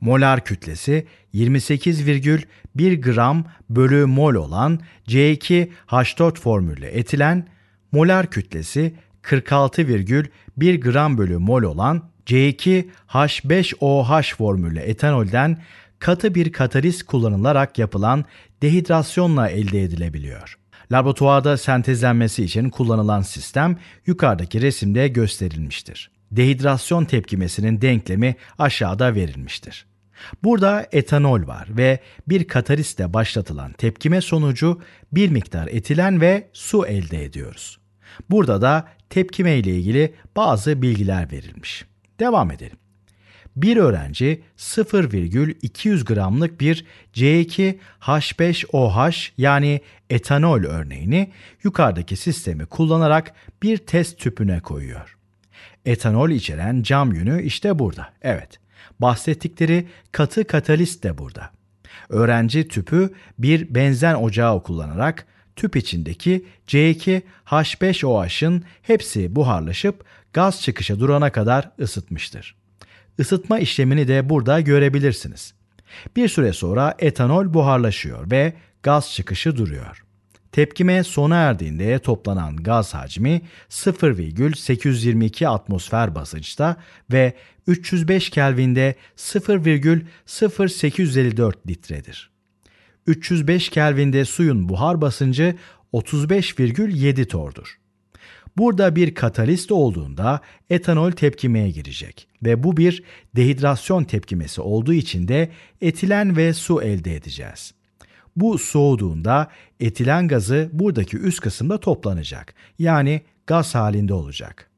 molar kütlesi 28,1 gram bölü mol olan C2H4 formülü etilen, molar kütlesi 46,1 gram bölü mol olan C2H5OH formülü etanolden katı bir kataliz kullanılarak yapılan dehidrasyonla elde edilebiliyor. Laboratuvarda sentezlenmesi için kullanılan sistem yukarıdaki resimde gösterilmiştir dehidrasyon tepkimesinin denklemi aşağıda verilmiştir. Burada etanol var ve bir kataristle başlatılan tepkime sonucu bir miktar etilen ve su elde ediyoruz. Burada da tepkime ile ilgili bazı bilgiler verilmiş. Devam edelim. Bir öğrenci 0,200 gramlık bir C2H5OH yani etanol örneğini yukarıdaki sistemi kullanarak bir test tüpüne koyuyor. Etanol içeren cam yünü işte burada. Evet. Bahsettikleri katı katalist de burada. Öğrenci tüpü bir benzen ocağı kullanarak tüp içindeki C2H5OH'ın hepsi buharlaşıp gaz çıkışa durana kadar ısıtmıştır. Isıtma işlemini de burada görebilirsiniz. Bir süre sonra etanol buharlaşıyor ve gaz çıkışı duruyor. Tepkime sona erdiğinde toplanan gaz hacmi 0,822 atmosfer basınçta ve 305 Kelvin'de 0,0854 litredir. 305 Kelvin'de suyun buhar basıncı 35,7 tordur. Burada bir katalist olduğunda etanol tepkimeye girecek ve bu bir dehidrasyon tepkimesi olduğu için de etilen ve su elde edeceğiz. Bu soğuduğunda etilen gazı buradaki üst kısımda toplanacak. Yani gaz halinde olacak.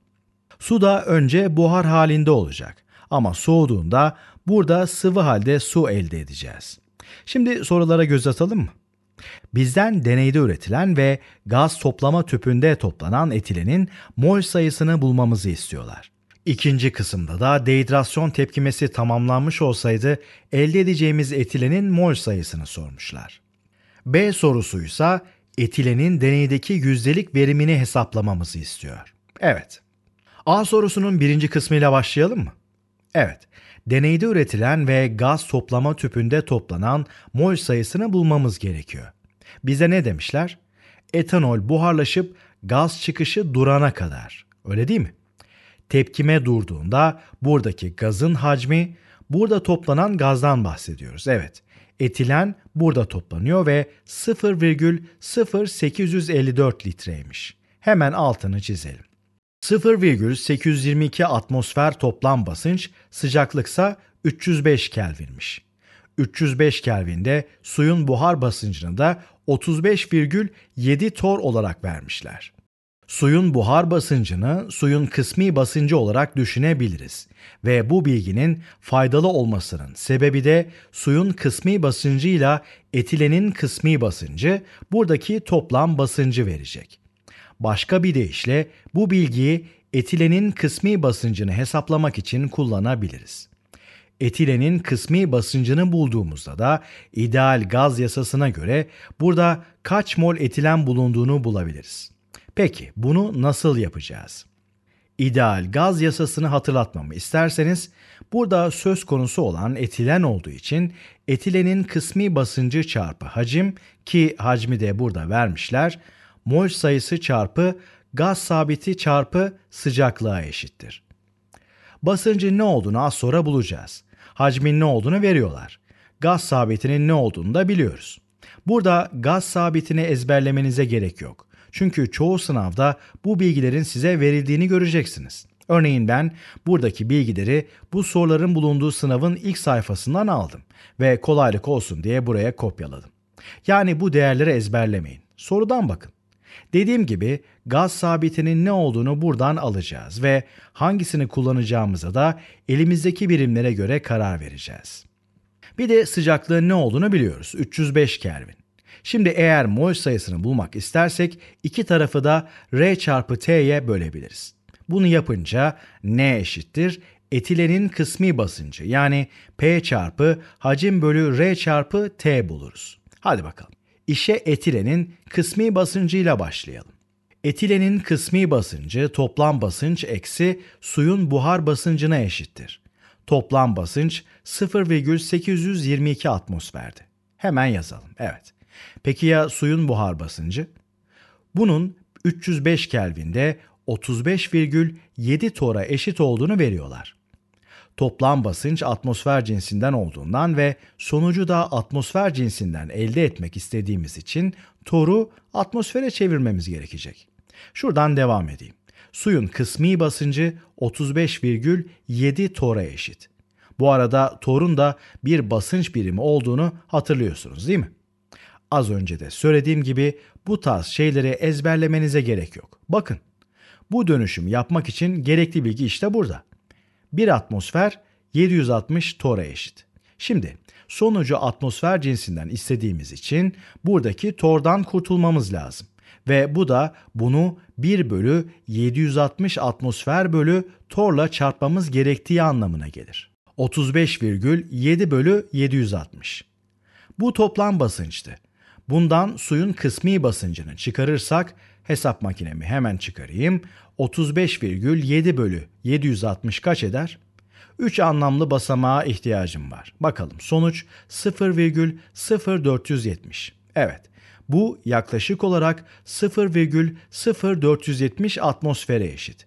Su da önce buhar halinde olacak. Ama soğuduğunda burada sıvı halde su elde edeceğiz. Şimdi sorulara göz atalım mı? Bizden deneyde üretilen ve gaz toplama tüpünde toplanan etilenin mol sayısını bulmamızı istiyorlar. İkinci kısımda da dehidrasyon tepkimesi tamamlanmış olsaydı elde edeceğimiz etilenin mol sayısını sormuşlar. B sorusuysa etilenin deneydeki yüzdelik verimini hesaplamamızı istiyor. Evet. A sorusunun birinci kısmıyla başlayalım mı? Evet. Deneyde üretilen ve gaz toplama tüpünde toplanan mol sayısını bulmamız gerekiyor. Bize ne demişler? Etanol buharlaşıp gaz çıkışı durana kadar. Öyle değil mi? Tepkime durduğunda buradaki gazın hacmi burada toplanan gazdan bahsediyoruz. Evet, etilen burada toplanıyor ve 0,0854 litreymiş. Hemen altını çizelim. 0,822 atmosfer toplam basınç, sıcaklıksa 305 Kelvin'miş. 305 Kelvin'de suyun buhar basıncını da 35,7 tor olarak vermişler. Suyun buhar basıncını suyun kısmi basıncı olarak düşünebiliriz ve bu bilginin faydalı olmasının sebebi de suyun kısmi basıncıyla etilenin kısmi basıncı buradaki toplam basıncı verecek. Başka bir deyişle bu bilgiyi etilenin kısmi basıncını hesaplamak için kullanabiliriz. Etilenin kısmi basıncını bulduğumuzda da ideal gaz yasasına göre burada kaç mol etilen bulunduğunu bulabiliriz. Peki bunu nasıl yapacağız? İdeal gaz yasasını hatırlatmamı isterseniz burada söz konusu olan etilen olduğu için etilenin kısmi basıncı çarpı hacim ki hacmi de burada vermişler mol sayısı çarpı gaz sabiti çarpı sıcaklığa eşittir. Basıncın ne olduğunu az sonra bulacağız. Hacmin ne olduğunu veriyorlar. Gaz sabitinin ne olduğunu da biliyoruz. Burada gaz sabitini ezberlemenize gerek yok. Çünkü çoğu sınavda bu bilgilerin size verildiğini göreceksiniz. Örneğin ben buradaki bilgileri bu soruların bulunduğu sınavın ilk sayfasından aldım ve kolaylık olsun diye buraya kopyaladım. Yani bu değerleri ezberlemeyin. Sorudan bakın. Dediğim gibi gaz sabitinin ne olduğunu buradan alacağız ve hangisini kullanacağımıza da elimizdeki birimlere göre karar vereceğiz. Bir de sıcaklığın ne olduğunu biliyoruz. 305 Kelvin. Şimdi eğer mol sayısını bulmak istersek iki tarafı da R çarpı T'ye bölebiliriz. Bunu yapınca N eşittir etilenin kısmi basıncı yani P çarpı hacim bölü R çarpı T buluruz. Hadi bakalım. İşe etilenin kısmi basıncıyla başlayalım. Etilenin kısmi basıncı toplam basınç eksi suyun buhar basıncına eşittir. Toplam basınç 0,822 atmosferdi. Hemen yazalım. Evet. Peki ya suyun buhar basıncı? Bunun 305 Kelvin'de 35,7 tora eşit olduğunu veriyorlar. Toplam basınç atmosfer cinsinden olduğundan ve sonucu da atmosfer cinsinden elde etmek istediğimiz için toru atmosfere çevirmemiz gerekecek. Şuradan devam edeyim. Suyun kısmi basıncı 35,7 tora eşit. Bu arada torun da bir basınç birimi olduğunu hatırlıyorsunuz değil mi? Az önce de söylediğim gibi bu tarz şeyleri ezberlemenize gerek yok. Bakın, bu dönüşüm yapmak için gerekli bilgi işte burada. 1 atmosfer 760 tora eşit. Şimdi sonucu atmosfer cinsinden istediğimiz için buradaki tordan kurtulmamız lazım. Ve bu da bunu 1 bölü 760 atmosfer bölü torla çarpmamız gerektiği anlamına gelir. 35,7 bölü 760. Bu toplam basınçtı. Bundan suyun kısmi basıncını çıkarırsak hesap makinemi hemen çıkarayım. 35,7 bölü 760 kaç eder? 3 anlamlı basamağa ihtiyacım var. Bakalım sonuç 0,0470. Evet. Bu yaklaşık olarak 0,0470 atmosfere eşit.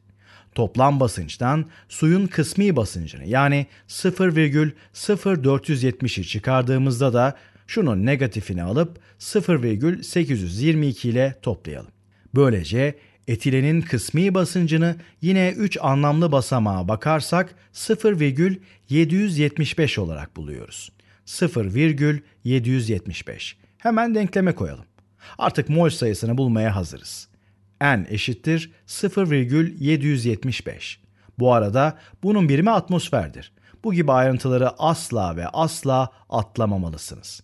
Toplam basınçtan suyun kısmi basıncını yani 0,0470'i çıkardığımızda da Şunun negatifini alıp 0,822 ile toplayalım. Böylece etilenin kısmi basıncını yine 3 anlamlı basamağa bakarsak 0,775 olarak buluyoruz. 0,775. Hemen denkleme koyalım. Artık mol sayısını bulmaya hazırız. N eşittir 0,775. Bu arada bunun birimi atmosferdir. Bu gibi ayrıntıları asla ve asla atlamamalısınız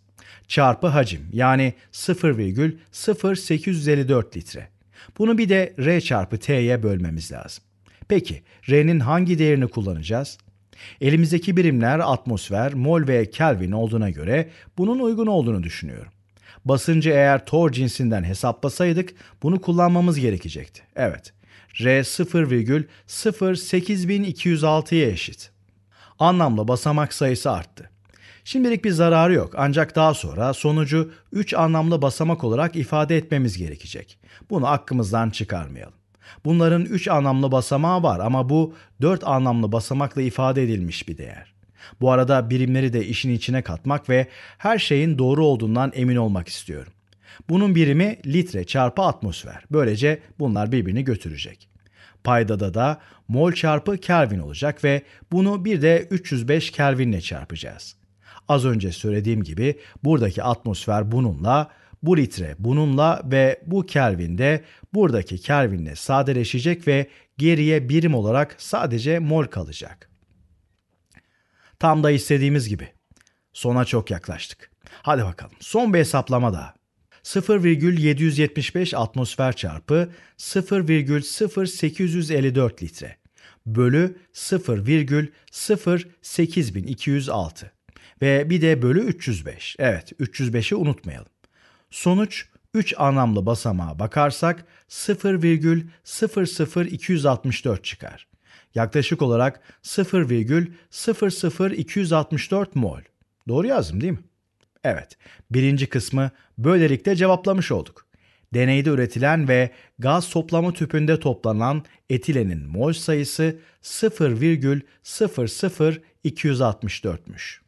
çarpı hacim yani 0,0854 litre. Bunu bir de R çarpı T'ye bölmemiz lazım. Peki R'nin hangi değerini kullanacağız? Elimizdeki birimler atmosfer, mol ve kelvin olduğuna göre bunun uygun olduğunu düşünüyorum. Basıncı eğer tor cinsinden hesaplasaydık bunu kullanmamız gerekecekti. Evet. R 0,08206'ya eşit. Anlamlı basamak sayısı arttı. Şimdilik bir zararı yok ancak daha sonra sonucu üç anlamlı basamak olarak ifade etmemiz gerekecek. Bunu aklımızdan çıkarmayalım. Bunların üç anlamlı basamağı var ama bu dört anlamlı basamakla ifade edilmiş bir değer. Bu arada birimleri de işin içine katmak ve her şeyin doğru olduğundan emin olmak istiyorum. Bunun birimi litre çarpı atmosfer. Böylece bunlar birbirini götürecek. Paydada da mol çarpı Kelvin olacak ve bunu bir de 305 Kelvinle çarpacağız. Az önce söylediğim gibi buradaki atmosfer bununla, bu litre bununla ve bu Kelvin de buradaki Kelvin'le sadeleşecek ve geriye birim olarak sadece mol kalacak. Tam da istediğimiz gibi. Sona çok yaklaştık. Hadi bakalım son bir hesaplama daha. 0,775 atmosfer çarpı 0,0854 litre bölü 0,08206. Ve bir de bölü 305. Evet 305'i unutmayalım. Sonuç 3 anlamlı basamağa bakarsak 0,00264 çıkar. Yaklaşık olarak 0,00264 mol. Doğru yazdım değil mi? Evet, birinci kısmı böylelikle cevaplamış olduk. Deneyde üretilen ve gaz toplama tüpünde toplanan etilenin mol sayısı 0,00264'müş.